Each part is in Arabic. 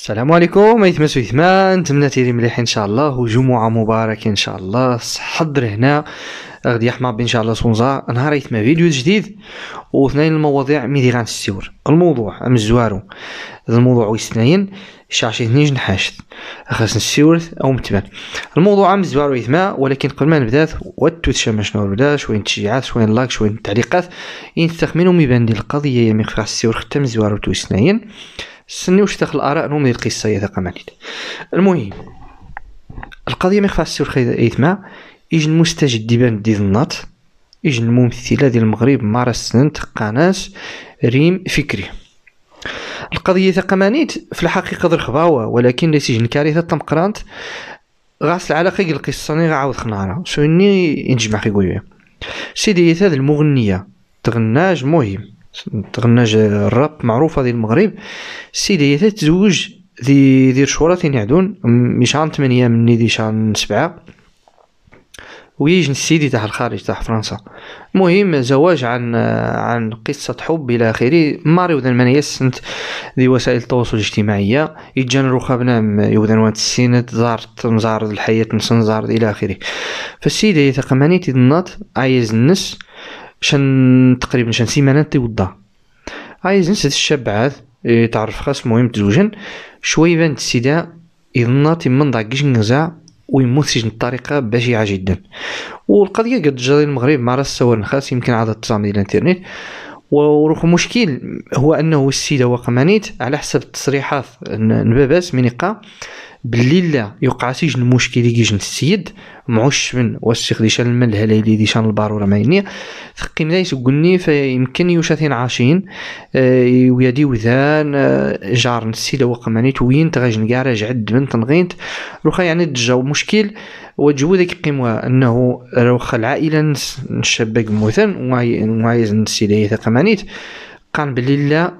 السلام عليكم ايتما سويتما نتمنى تيري مليح ان شاء الله وجمعه مباركه ان شاء الله حضر هنا غادي يحمى ان شاء الله سونزا نهار ايتما فيديو جديد واثنين المواضيع ميدي غنستيور الموضوع ام الزوارو الموضوع اثنين شاشي نيج نحاشت خاص نستيورث او متبان الموضوع ام الزوارو ايتما ولكن قبل ما نبدا واتو تشم شنو نبدا شويه تشجيعات شويه لايك شويه تعليقات ينستخمنو ميبان ديال القضيه يا ميخ خاص نستيور ختم الزوارو تو سني واش داخل الاراء نومي القصه يا ذاك مانيت المهم القضيه ما يخفاش السور خير ايتما يجي المستجد ديبان دي الناط الممثله ديال المغرب مارا سنت قناس ريم فكري القضيه ثقمانيت في الحقيقه خباوه ولكن ليس جن كارثه طمقرانت غاس العلاقه ديال القصه ني غعاود شو سوني نجمع كيقول سيدي هذا المغنيه تغناج مهم تغنج الراب معروفه ديال المغرب سيدي هي تتزوج دي ذي شهور تين يعدون مشان 8 مني دي شان سبعة ويجي السيدي تاع الخارج تاع فرنسا المهم زواج عن عن قصة حب إلى آخره ماري وذن من يسنت ذي وسائل التواصل الاجتماعية روخا بنام يوذن وانت السينت زارت مزارد الحياة نسن زارد إلى آخره فالسيدة يتقماني تدنات عايز النس شن تقريبا شن سيمانه تيوضع عايز نسد الشاب عاد يتعرف خاص مهم تزوجن شوي بانت السيدة يظن تمن ضاقيش نزاع ويموت سجن الطريقة بشعة جدا والقضية قد جرى المغرب مع راس الثورة خاص يمكن عاد تصامد الانترنت وروح مشكل هو انه السيدة وقمانيت على حسب التصريحات نباباس من قا باللي لا يوقع يجن مشكل كي جن السيد معشمن واش خديشان المال دي شان البار ولا ماينيا ثقيم لا يسقني فيمكن يوشاثين عاشين اه ويدي وذان آه، جار نسيد لو قماني توين تغاجن كاع عد من تنغينت روخا يعني تجاو مشكل وجهو ذاك قيموا انه روخا العائله نشبك موثن وعايز نسيد هي ثقمانيت قان بلي لا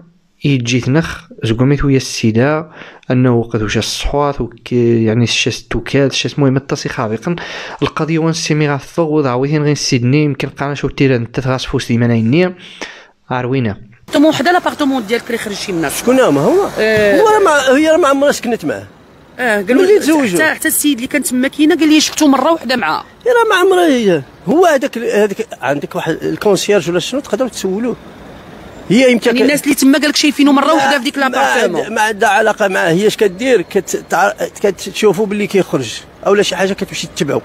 يجي تنخ زقوميت ويا السيدة انه قد وش الصحوات يعني شاس التوكاد شاس المهم التصي خابقا القضية وان سيمي غاثو وضعويهن غير سيدني يمكن قانا شو تيران تات غاس فوس ديما ناينيا عروينا انتم حدا لابارتومون ديالك اللي خرجتي منها شكون هما هو؟ آه. هو هو ما هي ما عمرها سكنت معاه اه قالوا لي تزوجوا حتى حتى السيد اللي كان تما كاينه قال لي شفتو مره واحده معاه راه ما عمرها هي هو هذاك هذاك عندك واحد الكونسيرج ولا شنو تقدر تسولوه هي يمكن يعني الناس اللي تما قال لك شايفينه مره واحده في ديك لابارتمون ما عندها علاقه معاه هي اش كدير كتشوفوا باللي كيخرج اولا شي حاجه كتمشي تتبعو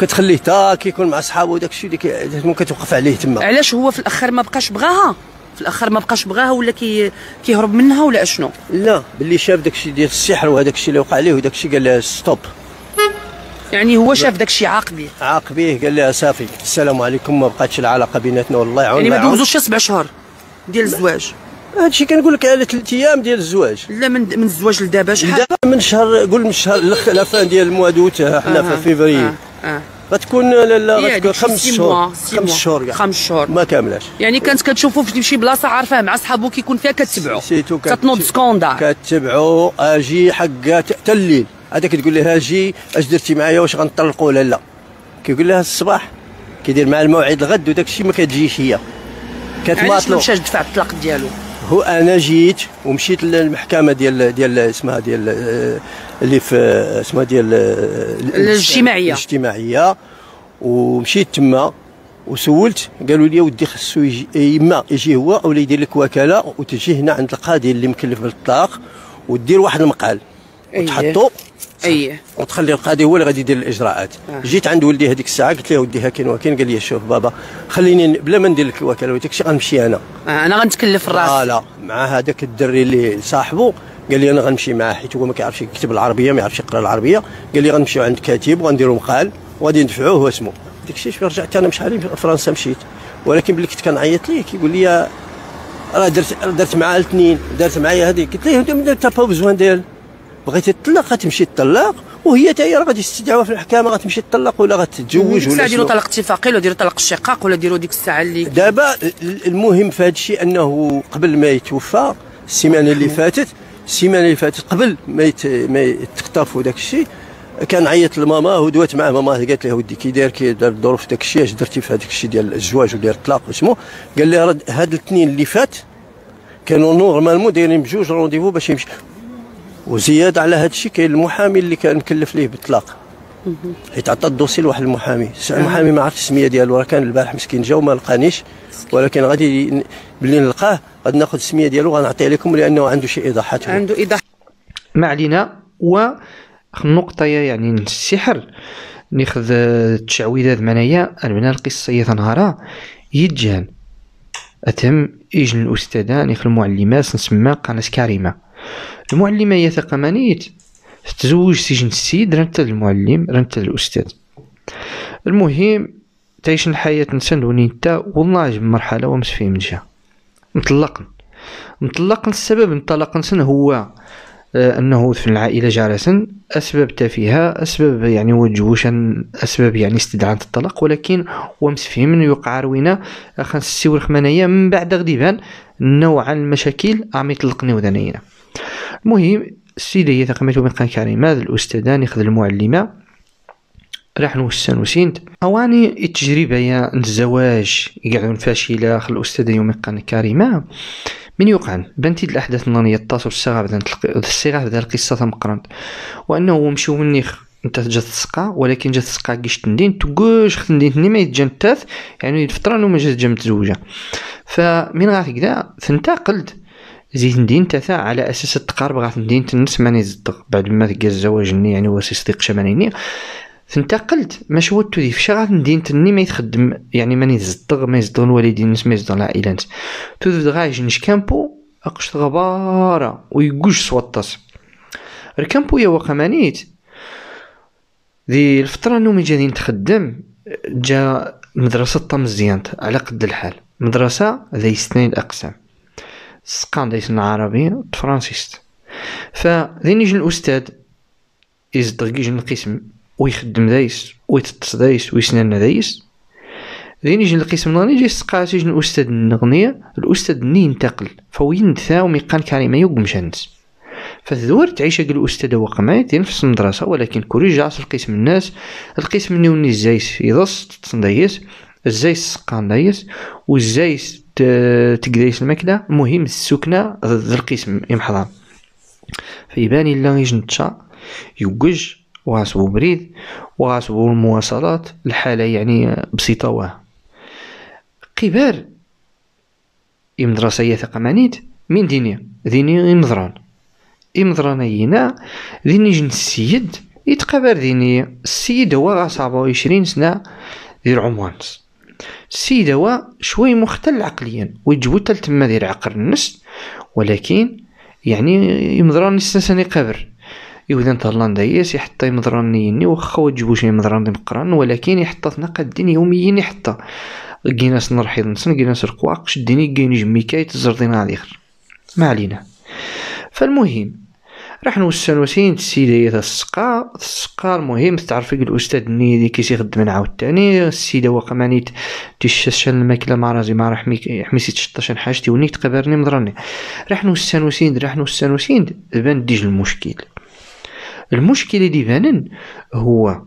كتخليه تا كيكون مع صحابه وداك الشيء اللي ممكن عليه تما علاش هو في الاخر ما بقاش بغاها في الاخر ما بقاش بغاها ولا كي كيهرب منها ولا اشنو لا باللي شاف داك الشيء ديال السحر وهذاك الشيء اللي وقع عليه وداك الشيء قال لها ستوب يعني هو شاف داك الشيء عاق به عاق به قال لها صافي السلام عليكم ما بقاتش العلاقه بيناتنا والله يعاون يعني ما دوزوش سبع شهور ديال الزواج هادشي كنقول لك على ثلاث ايام ديال الزواج لا من من الزواج لدابا شحال دابا من شهر قول من شهر لافان ديال المواد وتا حنا آه، في فيفري آه، آه. غتكون لا لا غتكون خمس شهور خمس شهور كاع يعني. خمس شهور ما كاملاش يعني كانت كتشوفوا في شي بلاصه عارفاه مع صحابو كيكون فيها كتبعوا كتنوض سكوندار كتبعوا اجي حق حتى الليل هذا كتقول لها اجي اش درتي معايا واش غنطلقوا ولا لا كيقول لها الصباح كيدير مع الموعد الغد وداك الشيء ما كتجيش هي كانت كتماطلو علاش دفع الطلاق ديالو هو انا جيت ومشيت للمحكمه ديال ديال اسمها ديال آه، اللي في آه، اسمها ديال آه، الاجتماعيه الاجتماعيه ومشيت تما وسولت قالوا لي ودي خصو يجي اما يجي هو ولا يدير لك وكاله وتجي هنا عند القاضي اللي مكلف بالطلاق ودير واحد المقال إيه. وتحطو اي وتخلي القاضي هو اللي غادي يدير الاجراءات آه. جيت عند ولدي هذيك الساعه قلت له ودي هاكين وكاين قال لي شوف بابا خليني بلا ما ندير لك الوكاله وداك الشيء غنمشي انا آه انا غنتكلف الراس آه لا مع هذاك الدري اللي صاحبه قال لي انا غنمشي معاه حيت هو ما كيعرفش يكتب العربيه ما يعرفش يقرا العربيه قال لي غنمشيو عند كاتب وغنديروا مقال وغادي ندفعوه هو داك الشيء رجعت انا مش عارف فرنسا مشيت ولكن ملي كنت كنعيط ليه كيقول لي راه درت درت معاه الاثنين درت معايا هذه قلت له انت با بزوان ديال بغيتي تطلق غتمشي تطلق وهي حتى هي راه غادي تستدعوها في المحكمه غتمشي تطلق ولا غتتزوج ولا ديروا طلاق اتفاقي ولا ديروا طلاق الشقاق ولا ديروا ديك الساعه اللي دابا المهم في هذا الشيء انه قبل ما يتوفى السيمانه اللي فاتت السيمانه اللي فاتت قبل ما يت... ما يتخطفوا داك الشيء كان عيط لماما ودوات معاه ماما قالت لها ودي كي داير كي دار الظروف داك الشيء اش درتي في هذاك الشيء ديال الزواج وديال الطلاق وشنو قال لها هاد الاثنين اللي فات كانوا نورمالمون دايرين بجوج رونديفو باش يمشي وزياد على هذا الشيء كاين المحامي اللي كان مكلف ليه بالطلاق حيت عطى الدوسي لواحد المحامي آه. المحامي ما عرفتش السميه ديالو راه كان البارح مسكين جا وما لقانيش ولكن غادي بلي نلقاه غادي ناخذ السميه ديالو غنعطيها لكم لانه عنده شي ايضاحات عنده ايضاحات ما علينا و النقطه يعني السحر ناخذ التعويذات من القصه هي تنهارا يتجان اتهم يجن الاستاذه نخ المعلمات نسمى قناه كريمه المعلمه هي ثقمانيت تزوج سجن السيد رانت المعلم رانت الاستاذ المهم تعيش الحياة انسان دوني نتا والله عجب مرحلة ومس فيه جهة مطلقن مطلقن السبب انطلق نسن هو آه، انه في العائله جالسا اسباب تافهه اسباب يعني وجوشا اسباب يعني استدعاء الطلاق ولكن من يوقع روينا خمس السيور من بعد غديبان نوعا المشاكل عم يطلقني وذنينا المهم السيدة هي تقامت بمقام كريمة الأستاذان يخذ المعلمة راح نوسان وسينت أواني التجربة يا الزواج يقعدون فاشلة خل الأستاذة قان كريمة من يوقعن بنتي الأحداث النانية الطاس والصغة بدأت الصغة بدأت القصة تمقرنت وأنه مشو منيخ نتا جات تسقى ولكن جات تسقى كيش تندين تقوش خندين تني ما يتجا يعني الفترة انو ما جات جا متزوجة فمن غير كدا قلت زيد ندين تاثا على اساس التقارب غات مدينة النس ماني زدق بعد ما تلقى الزواج يعني ني يعني واسس صديق شمانيني تنتقلت ما شوت دي فشا غات مدينة ني ما يتخدم يعني ماني زدق ما يزدق الوالدين نس ما يزدق العائلة نس تو تود دغاي جنش كامبو اقش غبارة ويقوش سوطس الكامبو يا مانيت ذي الفترة انو مي جادين تخدم جا مدرسة طمزيانت على قد الحال مدرسة ذي سنين اقسام سقانديس العربي فرانسيست فذين يجي الأستاذ يزدغ يجي القسم ويخدم دايس ويتطس دايس ويسنان دايس ذين يجي القسم الغني يجي سقا يجي الأستاذ النغنية الأستاذ ني ينتقل فوين ثا وميقان كلمة يقوم شانس فالدور تعيش قال الأستاذ هو ديال نفس المدرسة ولكن كوريجا عصر القسم الناس القسم نيوني الزايس يضص تصنديس الزايس سقان دايس والزايس تقديش الماكله مهم السكنه ذا القسم يمحضر فيبان الا يجنتشا يوقج وغاسبو بريد وغاسبو المواصلات الحاله يعني بسيطه واه قبار يمدرسية ثقمانيت من ديني ديني يمضران إمضران اينا ديني جن السيد يتقبر ديني السيد هو صعبة عشرين سنة ديال عمرانس السيد هو شوي مختل عقليا ويجبو حتى تما دير عقر النس ولكن يعني يمضران نسنسني قبر يودان تهلندا ياس يحط يمضراني يني واخا وجبو شي مضران مقران ولكن يحطتنا قدين يوميا يحط كيناس نرحيض نسن كيناس القواق شديني كاين جميكاي كاي تزردينا على الاخر ما علينا فالمهم راح نوسن وسين السيده تسقى السقا المهم تعرف الاستاذ ني اللي كيسيخدم عاوتاني السيده واقع ماني تيشاشن الماكله مع راسي ما راح حميسي تشطشن حاجتي ونيك تقبرني مضرني راح نوسن وسين راح نوسن وسين بان ديج المشكل المشكل اللي بانن هو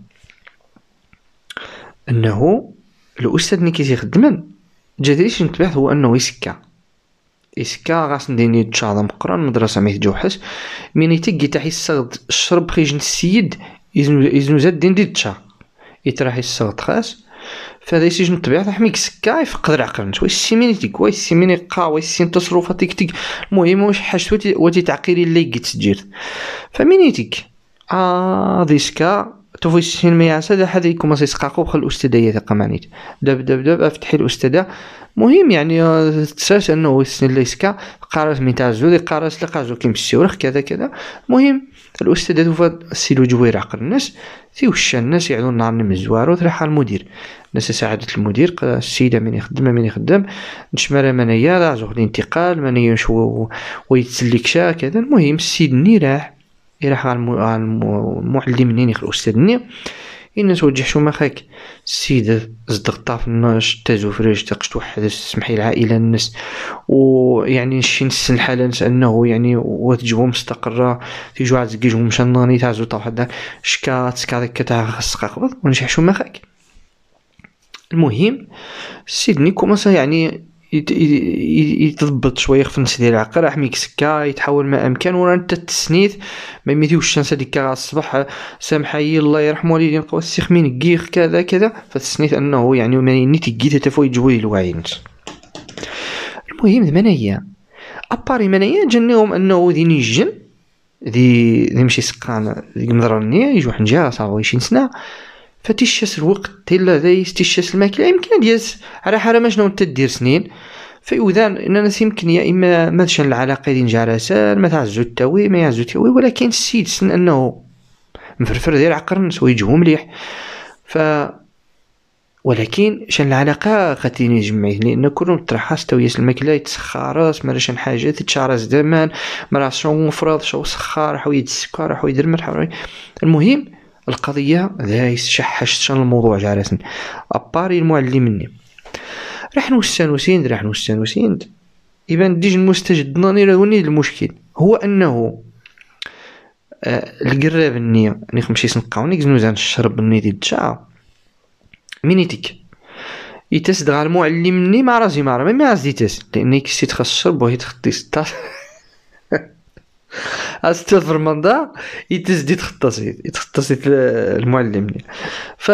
انه الاستاذ اللي كيخدمن جا ديريش نتبعث هو انه يسكى إسكا غاس نديني تشعر مقران مدرسة ميت جوحس من يتقي تحي السغد الشرب خيج السيد يزنو زاد دين دي تشا يتراحي السغد خاس فهذا يسجن الطبيعة تحمي كسكا يفقد العقل نتوي السيمين تيك واي السيمين يقا واي سي تصرفات تيك تيك المهم واش حاجت وتي تعقيري اللي كيتسجير تجير فمين يتيك آه ديسكا تفوي 60 مية هذا حدا يكون يسقاقو بخل الاستاذيه ثقة مانيت دب دب دب افتحي الاستاذه مهم يعني تساس انه يسن اللي يسكا قارس تازو دي قارس لقازو كيمشي ورخ كذا كذا مهم الاستاذه توفى سيلو جوير عقل الناس في وش الناس يعدو النهار نمزوار تريح المدير الناس سعادة المدير السيدة من يخدم من يخدم نشمر منايا راه زوغ الانتقال من شو ويتسلك شا كذا المهم السيد ني راح يروح المعلم يخلو الاستاذ ني إن توجه شو مخاك السيد صدق طاف الناش تازو فريش تقشت واحد سمحي العائلة الناس ويعني شي نسن حالا أنه يعني وتجو مستقرة تيجو عاد زكيجو مشناني تازو طاف حدا شكا تسكا تاع خصك قبض ونشح شو مخاك المهم سيدني كومسا يعني يتضبط شويه يخفنس ديال العقل راح سكه يتحول ما امكن وراه انت التسنيت ما يميتيوش الشمس هذيك الصباح سامحه الله يرحم والدينا نبقاو مين كيخ كذا كذا فالتسنيت انه يعني ما نيتي كيت حتى فوق يجوي الواعين المهم المنايا اباري منايا جنيهم انه ذي نجن ذي ذي مشي سقان ذي مضرني يجو حنجا صافي 20 سنه فتيشاس الوقت تيلا ذا تيشاس الماكله يمكن دياس على ما شنو تدير سنين إن أنا يمكن يا اما مثلا العلاقه دين جرسان ما تعزو تاوي ما يعزو تاوي ولكن السيد سن انه مفرفر ديال نسوي سويجهو مليح ف ولكن شان العلاقه غادي جمعيه لان كلهم ترحاس يس الماكله يتسخرس ما شان حاجه تتشارس دمان مرا شو مفرض شو سخار حويد السكر حو الملح المهم القضيه دايس شان الموضوع جالسن اباري المعلم مني راح نوسان وسيند راح نوسان وسيند اذا ديج المستجد ناني روني المشكل هو انه آه، القراب النية ني خمشي سنقاوني كنوز الشرب مني ديال التشاعة مينيتيك يتسد غا المعلم ما مع راسي مع راسي ما عرفتش يتس لان كسيت خاص الشرب وهي تخطي 16 حتى في رمضان يتزدي يتخطص يتخطص المعلم ف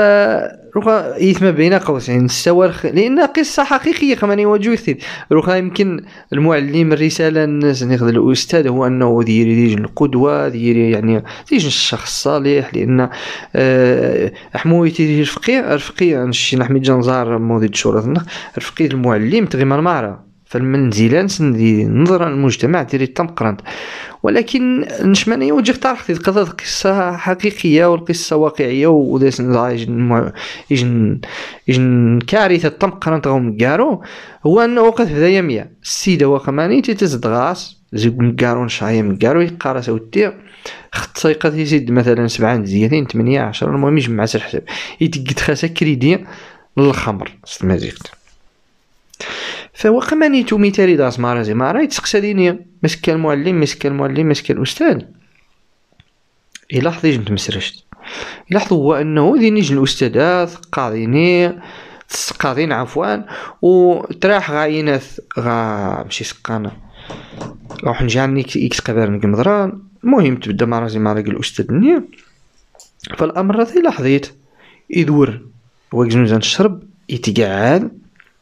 روكا يتما بين قوسين استوى لان قصه حقيقيه كمان يواجهو كثير روكا يمكن المعلم الرساله الناس ناخذ الاستاذ هو انه ديري ديج القدوه ديري يعني ديج الشخص الصالح لان حمويتي ديج الفقيه الفقيه شتي نحمي جنزار مدير الشرطه الفقيه المعلم تغي المعرة فالمنزلة دي نظرة للمجتمع ديري تمقرند ولكن نشمان وجه طرح قضاء قصة حقيقية والقصة واقعية وداس يجن يجن يجن كارثة تمقرند غوم كارو هو أنه وقت في ذايمية السيدة وقماني تتزدغاس زيك مكارو نشعي مكارو يقارا سوتي خط سيقات يزيد مثلا سبعة زيادين ثمانية عشرة المهم يجمع حساب يتقد خاسا كريدي للخمر ست مازيغت فهو قماني توميتاري داس مارا زعما راه يتسقساليني مسك المعلم مسك المعلم مسك الاستاذ الى حظي جنت مسرشت لاحظوا هو انه ذي نجل الاستاذات قاضيني تسقاضين عفوا و تراح غا يناث غا مشي سقانا روح نجاني اكس قبر نقم ضران المهم تبدا مع راسي مع راجل الاستاذ ني فالامر راه لحظيت يدور وكزنوزان الشرب يتقعد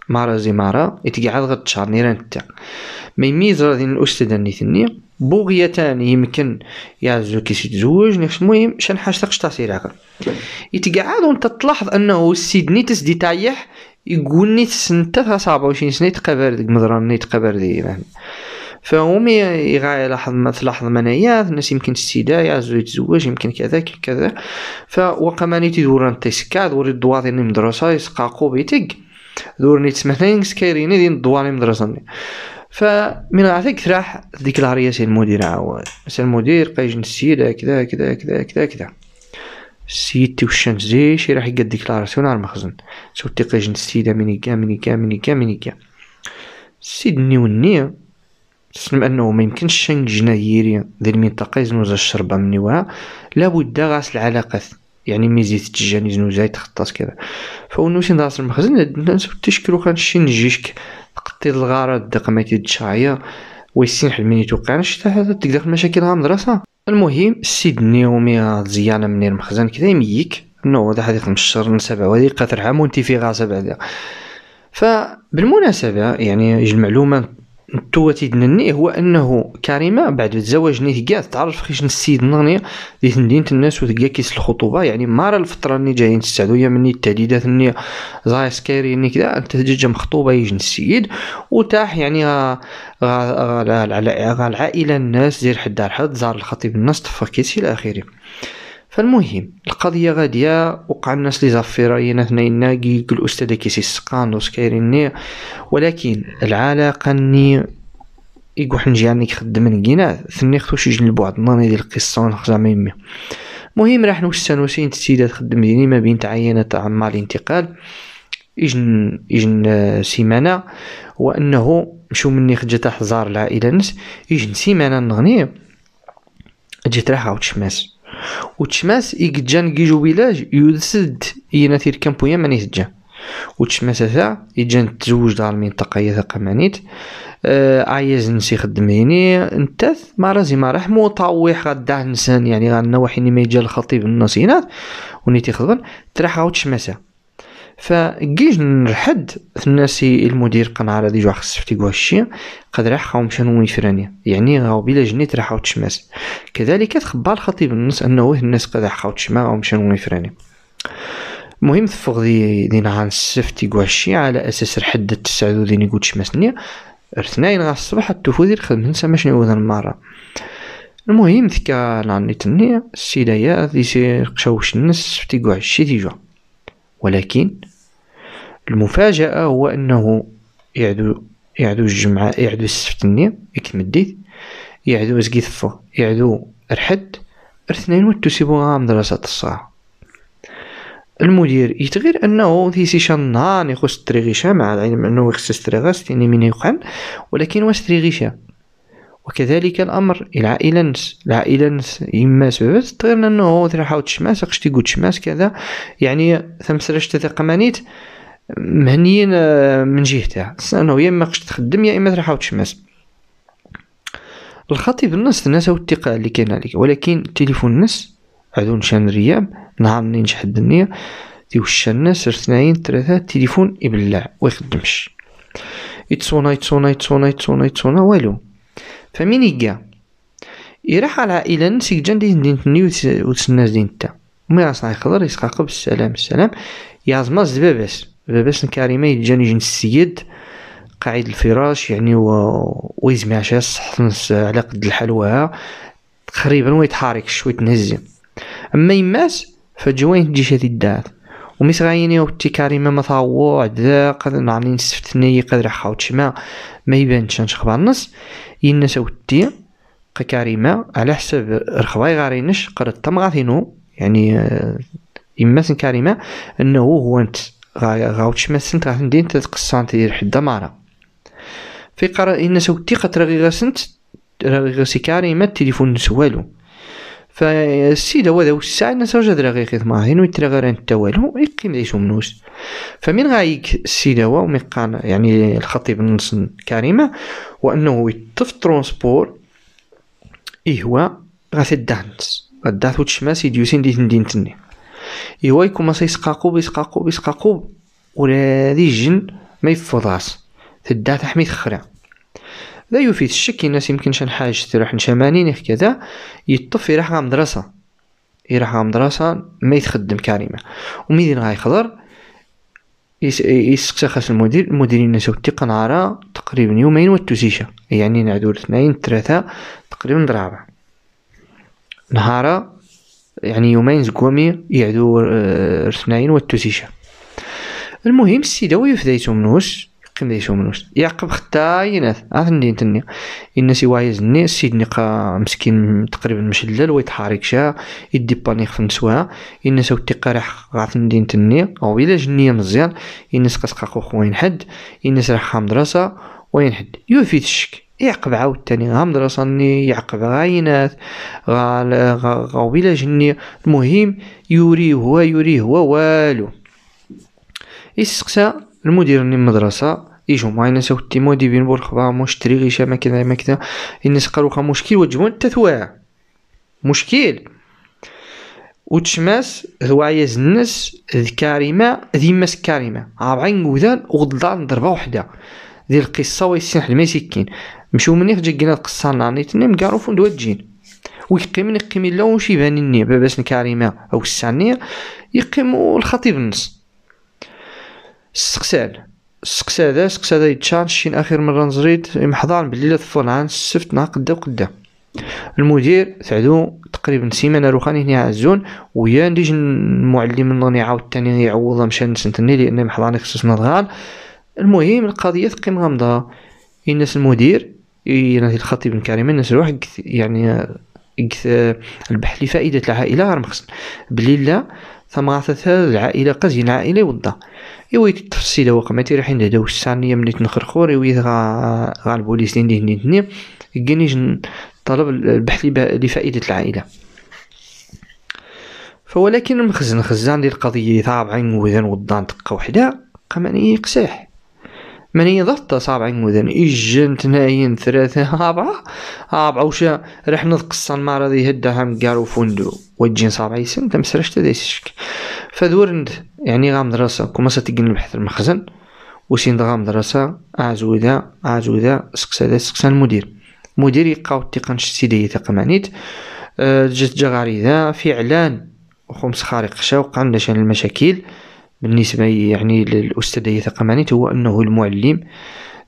مارا زي مارا يتقعد غد تشهر نيران تاع ما يميز ديال ثني نيثني بغيتان يمكن يعزو كي يتزوج نفس المهم شان حاجة تقش تصير عقل يتقعد وانت تلاحظ انه السيد نيتس دي تايح يقول نيتس انت صعبة وشين سنة تقبر ديك مضران نيت تقبر دي إيه، يعني فهم يغاي لاحظ ما تلاحظ منايات الناس يمكن السيدة يعزو يتزوج يمكن كذا كذا فوقمانيتي دوران تيسكاد وريد دواضي مدروسة يسقاقو بيتك دورني ثاني سكايرين ديال الدواني مدرسني فمن عطيك تراح ديك الهريه سي المدير عاود سي المدير قايج نسيد كذا كذا كذا كذا كذا سيدتي وشان شي راح يقد ديكلاراسيون على المخزن تي قايج السيد ميني كا ميني كا ميني كا ميني كا السيد وني تسلم انه ما يمكنش شنك جنايري ديال المنطقه يزنوز الشربه من نواها لابد غاس العلاقات يعني ميزيت تجاني زايد تخطاس كذا فونوسي راس المخزن الناس تشكرو كان شي نجيشك تقطي الغرض دقماتي الشعية ويسين حلمين توقعنش حتى هذا تقدر المشاكل ها مدرسة المهم السيد نيومي زيانة من المخزن كذا يميك نو هذا حديق مشر نسبع وهذه قطر عام وانتي في غاسة بعدها فبالمناسبة يعني المعلومة تواتي دنني هو انه كريمه بعد الزواج ني كاع تعرف خيش السيد نغني اللي تندين الناس وتلقى كيس الخطوبه يعني مار الفتره اللي جايين تستعدوا مني التهديدات ني زاي سكيري ني كذا انت تجي مخطوبه يجي السيد وتاح يعني على العائله الناس دير حد على حد زار الخطيب الناس طفى كيس الى اخره فالمهم القضيه غاديه وقع الناس لي ثنين ناقي يقول الاستاذ كيسي سكاندوس كايريني ولكن العلاقه ني حنجي نجياني كخدم نكينا ثني خطوش يجن جنب بعض ناني ديال القصه ونخزع ميمي المهم راح نوش وسين تسيدات تخدم ديني ما بين تعينات عمال الانتقال يجن يجن سيمانه وانه مشو مني خجت حزار العائله نس يجن سيمانه نغني جيت راح عاود شماس وتشماس يجان كيجو ويلاج يوسد إينا تير كامبويا جا و وتشماس تاع إيجان تزوج دار المنطقة هي مانيت آه عايز نسي خدم هيني نتاث ما رازي ما مو طاويح غدا نسان يعني غنوحي ما يجا الخطيب النصينات وني تيخدم تراح غاو تشماسه فكيج نرحد الناسي المدير قنع راه ديجا خص فتي الشي قد راح خاو شنو نوي يعني غاو بلا جنيت راح تشماس كذلك تخبى الخطيب النص انه الناس قد راح خاو تشما غاو مشى نوي مهم المهم تفوق دي دي نهار السفت الشي على اساس رحد تسعدو ديني قلت شماسني الاثنين غا الصباح التوفوذي الخدمة نسا شنو نوذن المارة المهم ثكا لاني السيدة يا ذي سير قشوش النس فتيقوع الشي تيجوا ولكن المفاجأة هو أنه يعدو يعدو الجمعة يعدو السفتني يكمديت يعدو زكي ثفا يعدو الحد الاثنين وتسيبوها مدرسة الساعة المدير يتغير انه تيسي شان نهار يخص تريغيشا مع العلم انه يخص تريغاس تيني من يقعن ولكن واش تريغيشا وكذلك الامر العائله نس العائله نس يما سبب تغير انه ترحاو تشماس خش تيقول تشماس كذا يعني ثمسرش تثقمانيت مهنيين آه، من جهتها انه يا اما قش تخدم يا اما ترحاو تشمس الخطيب الناس الناس الثقة اللي كاين عليك ولكن تليفون الناس عدو نشان ريام نهار منين نشحد النية تيوشى الناس اثنين ثلاثة تليفون يبلع ويخدمش يتصونا يتصونا يتصونا يتصونا يتصونا والو فمين يجا يروح على العائلة نسي جان دي دين تني وتسناز دين تا مي راس يخضر يسقاق بالسلام السلام يازما الزباباس باباس كريمة يجاني جن السيد قاعد الفراش يعني و... ويزمع شاس حفنس على قد الحلوها تقريبا ويتحرك شوي تنهزي اما يماس فجوين تجي شادي الدات وميس غايني وتي كريمة ما ثاوو عدا قادر نعني نسفتني قادر حاوت شما ما يبانش خبار نص ينسى ودي كريمة على حسب رخباي غارينش قرد تمغاثينو يعني آه، يماس كريمة انه هو انت غاو سنت غا ندين تدير حدا مارا في قرا إن سوتي تيقة راغي غاسنت راغي غاسي كريمة التليفون نس والو فالسيد هو ذاو الساعة الناس وجد راغي غير ماهين ويترا غير انت والو يقيم ليسو منوس فمن غايك السيد هو وميقان يعني الخطيب نص كريمة وأنه يطف ترونسبور إيه هو غاث الدهنس غاداث وتشماس يديوسين دي تندين تني ايوا يكون ما يسقاقوب يسقاقوب يسقاقوب ولا ذي الجن ما يفضاس تدا تحمي تخرع لا يفيد الشك الناس يمكن شان حاجة تروح نشمانين كذا يطفي راح غا مدرسة يروح غا مدرسة ما يتخدم كريمة ومنين غا يخضر يسقسى خاص المدير المدير الناس تقنعرا تقريبا يومين والتوزيشة يعني نعدو الاثنين الثلاثة تقريبا الرابع نهارا يعني يومين زكوامي يعدو آه، رسناين والتوسيشة المهم السيدة ويفدايتو منوش يقيم دايتو منوش يعقب ختا يناث عثندين تني إن سي وايزني السيد نقا مسكين تقريبا مشلل ويتحرك شا يدي باني خفن سوا إن سو تقارح عثندين تني أو إلا جنية مزيان إن سقسقا خوين حد إن سرح مدرسة وين حد يوفي الشك يعقب عاوتاني غا مدرسة ني يعقب غا يناث غا غا ولاج ني المهم يوري هو يوري هو والو يسقسى المدير من المدرسة يجو ناس ساو تيمو دي بين بور خبار مش تري غيشا ما كذا ما كذا الناس قالو خا مشكل تا التثواع مشكل وتشماس هو عياز الناس ذي كارمة ذي عا بعين عابعين وذان وغضان ضربة وحدة ديال القصة و حد ما مشو مني تجينا القصة نهار الاثنين مقارو فون دوجين ويقيم يقيم الا واش يبان لي باباس نكاريما او السعني يقيم الخطيب النص السقسال السقسا ذا يتشان شين اخر مرة نزريت محضر بالليلة لا عن السفت نهار قدا وقدا المدير تعدو تقريبا سيمانة روخاني هنا عزون ويا نديج المعلم نوني عاود تاني يعوضها مشى نسنتني لان محضرني خصوص نضغان المهم القضية تقيم غامضة الناس المدير ينادي الخطيب الكريم الناس الواحد يعني البحث لفائدة العائلة راه مخصن بلي لا ثم غاثة العائلة قزي العائلة وضا إوا تفصيل وقع ما تيريحين هدا الثانية ملي تنخرخور إوا غا غا البوليس لين هني هني كاني طلب البحث لفائدة العائلة فولكن المخزن خزان ديال القضية طابعين وذن وضان دقة وحدة قام قساح من يضط صابع المذن اجن اثنين ثلاثة اربعة اربعة وش راح نتقص المرة ذي هدا هم قارو فندو وجين صابع يسن تمسرشت ذي الشك فذورند يعني غام دراسة كما ستقن بحث المخزن وسين غام دراسة اعزو ذا اعزو ذا سقسا ذا سقسا المدير مدير قاو تقن سيدي تقمانيت أه، جت جغاري ذا فعلا وخمس خارق شوق عندنا شان المشاكل بالنسبة يعني للأستاذ ثقة معنيت هو أنه المعلم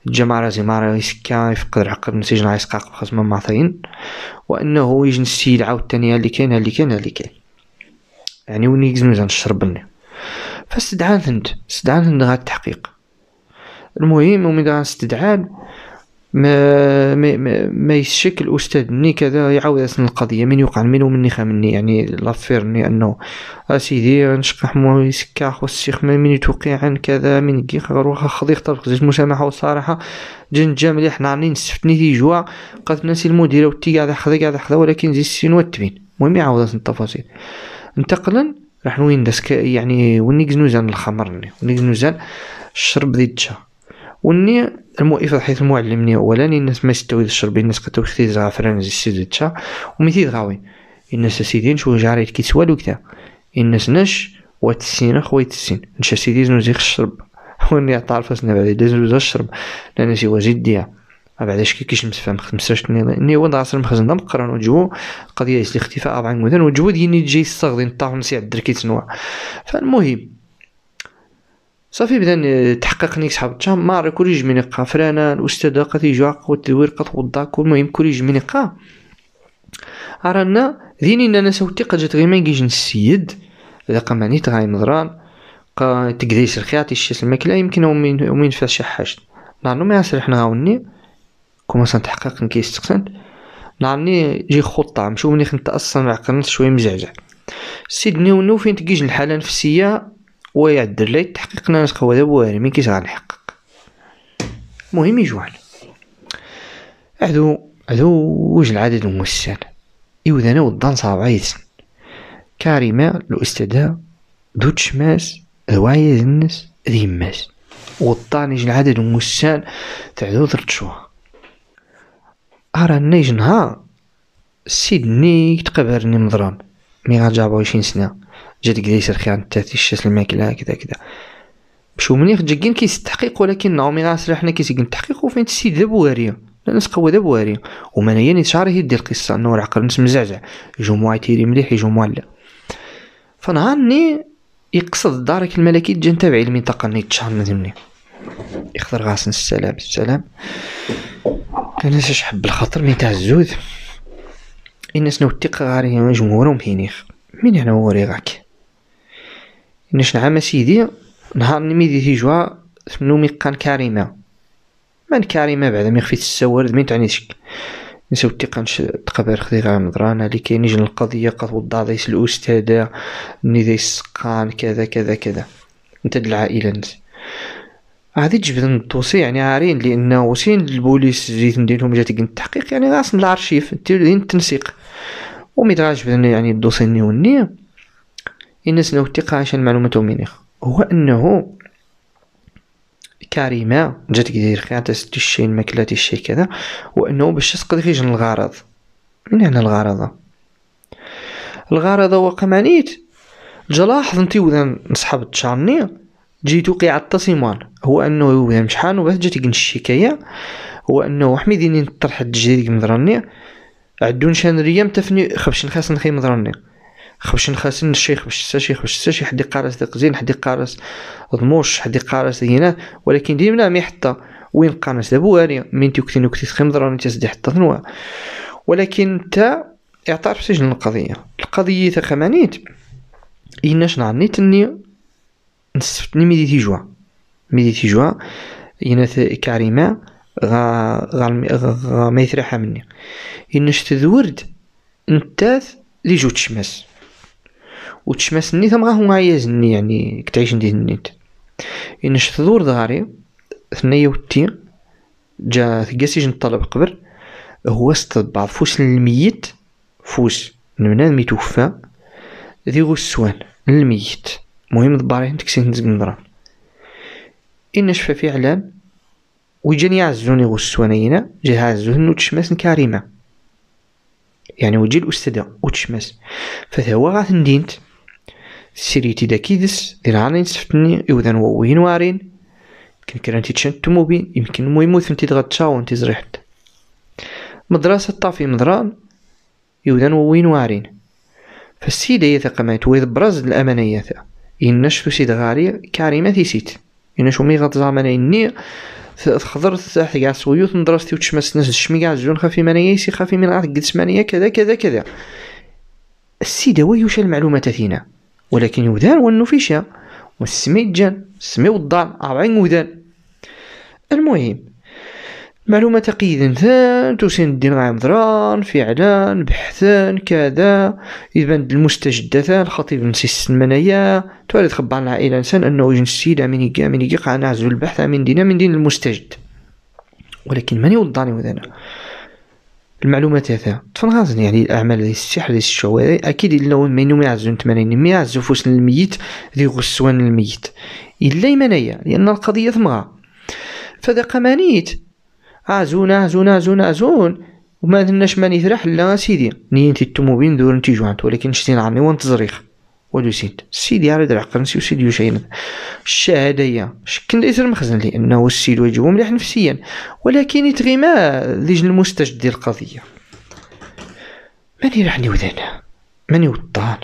الجماعة رازي ما يسكا يفقد الحق النتيجة نعيس قاق خصم معطين وأنه يجن السيد عاوتاني اللي كاين اللي كاين اللي كاين يعني وين يجزم نشرب لنا فاستدعان هند استدعان هند غا التحقيق المهم ومن استدعان ما ما ما يشك الاستاذ مني كذا يعاود اسن القضيه من يوقع منو مني خا مني يعني لافير ني انه اسيدي آه نشقح مو يسكا خو الشيخ من يتوقع عن كذا من كي غروخ خضيق خطر زوج المسامحه والصراحه جن جامل حنا راني نسفتني في جوا قالت ناسي المديره وتي قاعده حدا قاعده حدا ولكن زيد السين والتبين المهم يعاود اسن التفاصيل انتقلا راح نوين داسك يعني ونيك زنوزان الخمر ونيك زنوزان الشرب ذي الشهر وني المؤيف حيث المعلم ني اولا الناس ما تاوي الشرب الناس كتاوي ختي زعفران زي السيد تشا وميتي دغاوي الناس سيدي نشوف جاري كيتسوالو كتا الناس ناش واتسين خويا تسين نشا سيدي زنوزي الشرب وني عطارف اسنا بعد دازو الشرب لان سي وزيد ديها بعدا شكي كيش مسفهم تنين ني وضع عصر مخزن دم قرن وجهو قضيه الاختفاء اربع مدن وجهو ديني جاي الصغدين نطاح نسي عند الدركي تنوع فالمهم صافي بدا آه، تحقق نيك صحاب تشام مار كوريج مني قا فرانا الاستاذ قا تيجوا قوة التدوير قد وضا كل كوريج مني قا ارانا ديني انا سوتي قد جات غير ما يجيش نسيد قا ماني تغاي نظران قا سرخي عطي الشيس الماكلة يمكن ومين ومين فيها شي حاجة نعرفو ما يصلح نغاوني كوما سنتحقق نكي استقسان نعرفني جي خطة مشو مني خنت اصلا معقلنت شوية مزعزع سيدني ونو فين تقيج الحالة النفسية ويعدل لا يتحقق ناس هو هذا واعر يعني مين كيش غنحقق المهم يجوعنا عدو عدو وج العدد الموسن يوذنا ودان صابعيتن كارمة الأستاذة ذو تشماس ذوايا الناس ذيماس وطان يجي العدد الموسان تاع ثلاث شهور أرى نيج نهار سيدني تقبرني مضران مي جابو عشرين سنة جات ديك دايسر خير التاتي الشاس الماكله كذا كذا باش مني جاكين التحقيق ولكن نومينا سلا حنا كيتقن التحقيق وفين السيد دابا واريه الناس قوة دابا واريه وما هي ني شهر هي دير القصه انه العقل نس مزعزع جمعة تيري مليح جمعة لا فنهار ني يقصد دارك الملكي جا نتابع المنطقه ني تشهر مزمني يخضر غاسن السلام السلام كان شحب الخطر من تاع الزود الناس نوتيق غاري جمهورهم هينيخ من هنا وريغك نش نعم سيدي نهار نميدي تيجوا سمنو ميقان كريمة من كريمة بعد ما يخفيت السوار دمين تعني شك نش تيقانش تقبر خدي غا مدرانا اللي كاين يجي القضية قد وضع دايس الأستاذة ني دايس السقان كذا كذا كذا انت العائلة نت غادي تجبد الدوسي يعني عارين لأنه وسين البوليس جيت نديرهم جات التحقيق يعني غاصن الارشيف دير التنسيق وميدراج عجبنا يعني الدوسيني وني الناس نوثق عشان معلومة منيخ هو انه كريمة جات كدير خير تسدي الشيء ما كلاتي الشيء كذا وانه باش في جن الغرض من هنا الغرض الغرض هو قمانيت جا لاحظ نتي وذا نصحاب تشارني جيتو قيعة التصيمان هو انه يوهم شحال وبس جات الشكاية هو انه حميديني الطرح التجديد كمدراني عدو نشان ريام تفني خبش نخاس نخي مضرني خبش نخاس تسا شيخ باش تسا شي حدي يقارس دي قزين حدي يقارس ضموش حدي يقارس هنا ولكن ديما ما حتى وين قارس دابواني من تيوكتي نوكتي تخي مضرني تسدي حتى ثنوا ولكن تا اعترف سجن القضية القضية تا تخمانيت إناش نعني تني نسفتني ميدي تيجوا ميدي تيجوا إنا كاريما غا غا غا ما يتريحها مني إنش تذورد نتاث لي جو تشماس و تشماس ني ثم غاهم غايزني يعني كتعيش ندي النيت إنش غاري ثنيا ثنايا تي جا ثقاسي جن الطلب قبر هو استطبع فوس الميت فوس نبنا ميتوفى ذي غسوان الميت مهم ضباري هنتك نزق نظران إن شفا فعلا ويجن يعزون يغسونينا جهازهن وتشمس كريمة يعني وجي الأستاذ وتشمس فهو غاث ندينت سيريتي داكيدس كيدس دير عانين سفتني يوذن ووين وارين يمكن كران تيتشان تموبين يمكن المهم ثنتي تغتشاون زريحت مدرسة طافي مدران يوذن ووين وارين فالسيدة يتقمت ويذ برز الأمانية ينشف سيد غاري كريمة تيسيت ينشو مي غطزا منيني تخضر تاع كاع سويوت من دراستي وتشمس ناس الشمي كاع زون خافي من يسي خافي من عاد قد سمانية كذا كذا كذا السيدة ويوش المعلومات فينا ولكن يودان وانو فيشا والسمي جان سمي والدار عين ودان المهم معلومات تقييد ثان توسين دير غير مضران فعلا بحثان كذا يبان المستجدات الخطيب نسي المنايا توالي تخبر العائلة انسان انه جنسي لا من يقع من يقع نعزو البحث من دينا من دين المستجد ولكن ماني يوضعني وذانا المعلومات هذا غازن يعني الاعمال ذي السحر ذي الشعوذه اكيد الا منو ما يعزو نتمنى ما يعزو فوس الميت ذي غسوان الميت الا يمنايا لان القضيه ثمغه فذا قمانيت اه زون اه زون اه زون اه زون وما ثناش ماني يفرح لا سيدي نين تتموبين دور انتي جوانت ولكن شتي نعني وانت زريخ ودو سيد سيدي على درع قرنسي وسيدي يشين الشهادة هي شكن ديسر مخزن لأنه السيد واجبه مليح نفسيا ولكن يتغيما ليجن المستجد ديال القضية ماني راح وذانا ماني وطان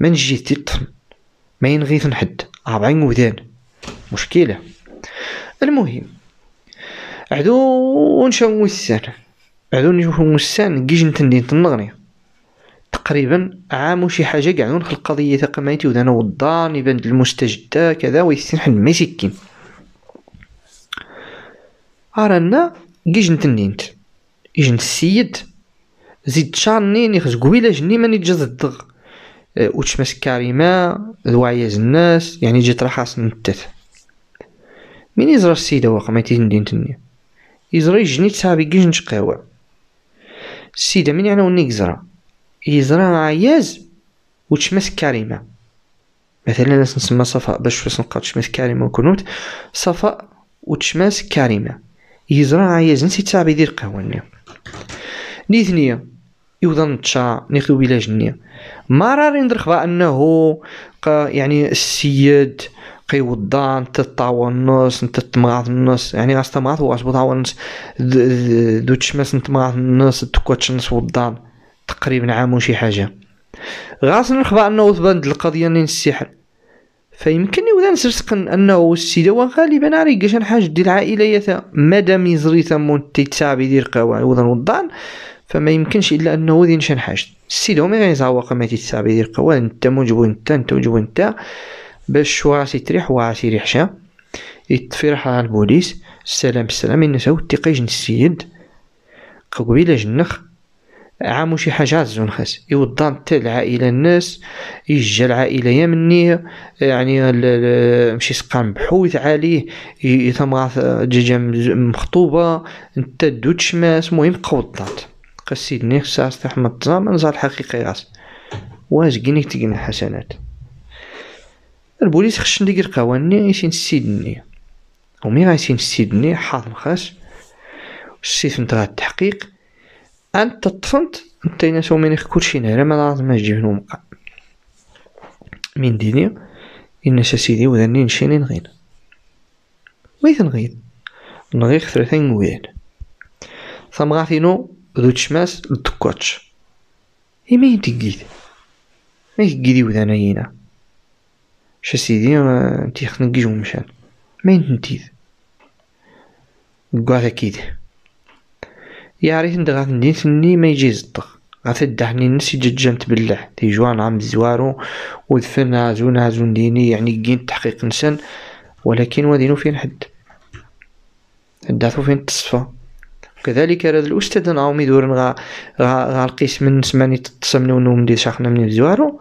من جيت تطن ما ينغيث نحد عبعين وذان مشكلة المهم عدو نشوف وسان عدو نشوف وسان كيج نتندي تنغني تقريبا عام وشي حاجه كاع نخلق قضيه تقمايتي ودانا والدار يبان المستجده كذا ويستنحن ما يسكن ارانا كيج انت يجن السيد زيد شارنين نخز قويلة جني ماني جز الضغ أه، وتشمس كريمة الوعيز الناس يعني جات راح نتت من يزرى السيدة واقع ما تنين يزرى يجني تسابي n ccqawɛ. السيدة من يعني وني يزرى يزرى عياز weltma-s مثلا ناس نسمى صفاء باش فاش نلقاو تشمس كريمة وكنوت صفاء وتشماس كريمة يزرى عياز نسي تسابي دير قهوة ني نيثنية يوضا نتشا نيخدو بلا جنية ما درخبا انه يعني السيد قيوضا نتا طاور النص نتا تمغاض النص يعني غاس تمغاض هو غاس طاور النص دو تشماس نتمغاض النص تكوتش النص ودان تقريبا عام وشي حاجة غاس نخبى انه تبان القضية نين السحر فيمكنني ولا نسرسق انه السيدة وغالبا عريقاش حاج ديال العائلة يثا مدى يزري ثمون تيتساب دير قوان وضن ودان فما يمكنش الا انه ذي نشان حاج السيدة وما غيزعوق ما تيتساب يدير قواعد نتا موجب نتا نتا موجب نتا باش واعس يتريح واعس يريح شا يطفي راح على البوليس السلام السلام ينساو تيقيج السيد قبيلة جنخ عامو شي حاجة عزون خاس يوضان حتى العائلة الناس يجا العائلة يمنية يعني مشي سقان بحوث عليه يتمغى جيجا مخطوبة نتا دو تشماس مهم قوضات قا السيد نيخ ساس تحمد الزام نزار الحقيقة ياس واش قينيك تقنا حسنات البوليس خشن ديك القواني غيشين سيدني ومي غايسين سيدني حاط الخاش السيف نتاع التحقيق انت طفنت انت ناس مينيخ كلشي نهرا ما نعرف ما جيبنو مقا من ديني الناس سيدي وذني نشيني نغير ويث نغير نغيخ ثلاثين ثم ثمغاثينو ذو تشماس لتكوتش إما إيه، يدقيت ما يدقيت وذنايينا شا سيدي جو مشان ما ينتنتيد قاعد اكيد يا ريت ندغ غاتندي ثني ما يجي يزدغ غاتدع حني الناس يججان تبلع جوان عام زوارو ودفن هازون هازون ديني يعني كين تحقيق نسان ولكن ودينو فين حد داتو فين تصفى كذلك هذا الاستاذ نعاوم يدور غا غا القسم من سماني تتصمنو نوم دي شاخنا من زوارو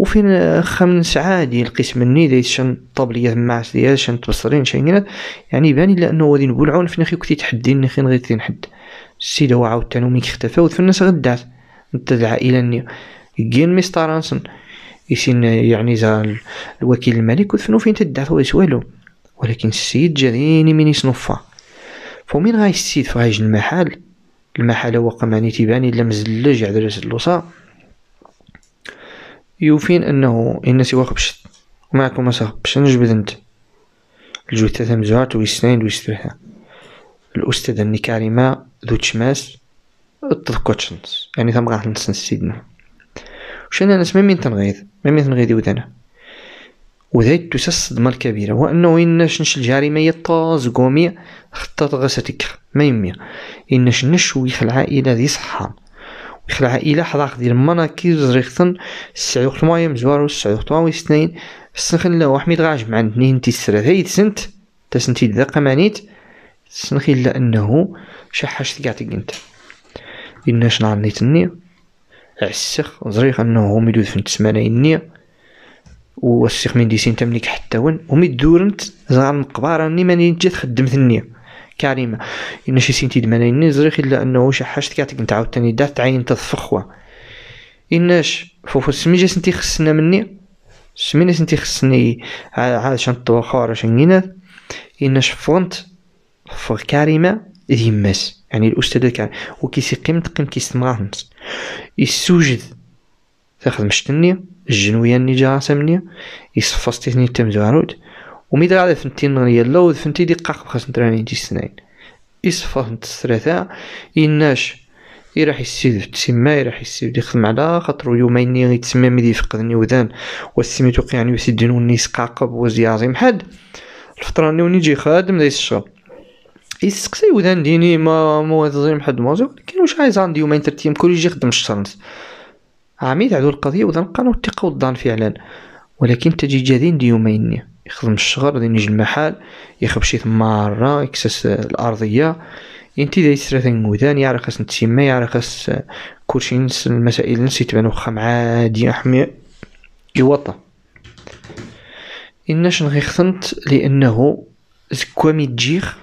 وفين خمس عادي لقيت مني ديشن طبلية معس ديشن تبصرين شينات يعني باني لانه غادي نبلعون فين اخي كنتي تحديني فين غير حد السيد هو عاود تانو مين اختفى وفي الناس غدات نتا العائلة ني كين ميستارانسن يسين يعني زا الوكيل الملك وفنو فين تدعت هو والو ولكن السيد جاريني من يصنفا فمين غاي السيد فغايج المحال المحال هو قماني تيباني لا مزلج على راس اللوصه يوفين أنه إن سواق باش معكم مسا باش نجبد نت الجثة مزهرت ويسنين ويسترها الأستاذ النكارمة ذو تشماس تذكرتشنس يعني ثم راح نسن سيدنا وشان انا ما من تنغيض مين من تنغيض ودانا وذاك تسس الصدمة الكبيرة وأنه إن شنش الجريمة يطاز قومي خطط غساتك ما يمي إن شنش ويخ العائلة ذي صحة خلع الى حضاق ديال المراكز ريختن السعيوق مزوار مزوارو وقت طواوي سنين السنخن لا وحميد غاجب عن نين تيسرات سنت تا تسنتي دقة مانيت السنخي لا انه شحاش تقعتي قنت إناش نهار النية عسخ زريخ انه هو ميدود فين تسمانا يني والسيخ من ديسين تمليك حتى ون ومي دورنت زغار مقبارة نيماني ماني جات خدمت النية كريمه ان شي سنتي دمانين زريخ الا انه حاجه كاتك انت عاوتاني دات عين تضفخوا اناش فوفو سمي جا سنتي خصنا مني سمينا سنتي خصني عشان الطوخور شان غينا اناش فونت فور كريمه ديماس يعني الاستاذ كان وكيسي قيمة قيم كيستمغنس يسوجد تاخد مشتني الجنوية اللي جا راسها مني يصفص تم التمزعرود ومي غادي ثنتي نغنيا لو دي قاق بخاص نتراني نجي سنين يصفى نتسراتا يناش يراح يسيد في التسمى يراح يسيد يخدم على خاطر يومين يتسمى ملي يفقدني وذان و وقيعني يسدنوني سقاقب و عظيم حد الفترة اللي نجي خادم دايس الشغل يسقسي وذان ديني ما موظفين حد موزي ولكن واش عايز عندي يومين ترتيم كل يجي يخدم الشرنس عميد عدو القضية وذان قانون الثقة والظن فعلا ولكن تجي جادين دي يومين يخدم الشغل غادي يجي المحل يخبشي مرة يكسس الأرضية انتي دايت ثلاثة نودان يعرف خاص نتسمى يعرف خاص كلشي نس المسائل نس يتبان واخا معادي عادي احمي إنا إناش نغي لأنه زكوا مي تجيخ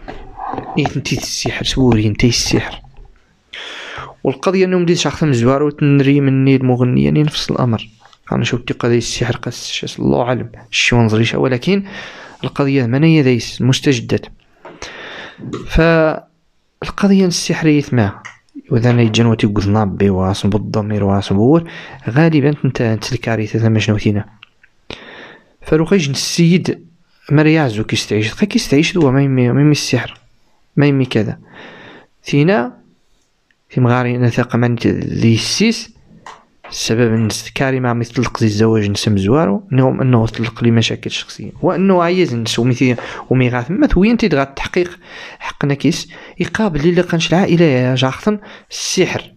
انتي السحر سوري انتي السحر والقضية انهم بديت شخص مزوار وتنري مني المغنية يعني نفس الأمر غنشوف الثقه ديال السحر قاس الله اعلم شي ونظريش ولكن القضيه منية دايس مستجدات فالقضيه السحريه ما وإذا أنا يجان واتي قلنا بي واسم بالضمير واسم بور غالبا انت تلك عريتا تما شنو تينا فلوقيج السيد مريازو كيستعيش تلقى كيستعيش هو ما يمي السحر ما يمي كذا تينا في مغاري انا من لي السيس السبب الناس كارمة عم يطلق زي الزواج نسم زوارو انهم انه لي مشاكل شخصيه وانه عايز نس ومثي ومي غاثما ثوين تيد التحقيق حقنا كيس يقابل اللي قنش العائله جاختن السحر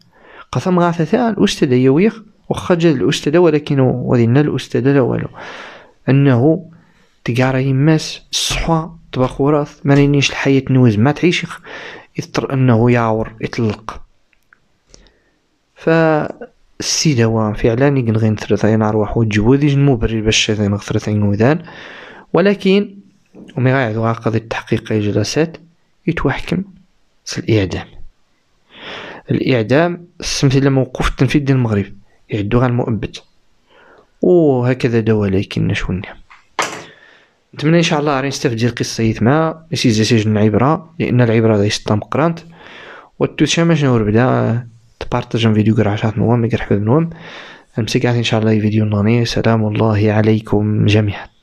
قسم غاثا الاستاذ يويخ وخا جا الاستاذ ولكن وذينا الاستاذ لا والو انه تقارى يماس الصحوة طبخ وراث ما رينيش الحياة نوز ما تعيش يضطر انه يعور يطلق ف السيدة هو فعلا يقلغين ثلاثين أرواح وجبودي المبرر باش شاذين ثلاثين ودان ولكن ومي غا قضية التحقيق جلسات يتوحكم في الإعدام الإعدام السمثلة موقوف التنفيذ ديال المغرب يعدو غا المؤبد وهكذا دوا لكن شو نتمنى ان شاء الله غادي نستافد القصه مع سي زي سجن العبره لان العبره غيستم قرانت و ماشي شنو بدا بارتاجم فيديو قرا عشرة نوام قرا حباب نوام نمسك ان شاء الله فيديو ناني سلام الله عليكم جميعا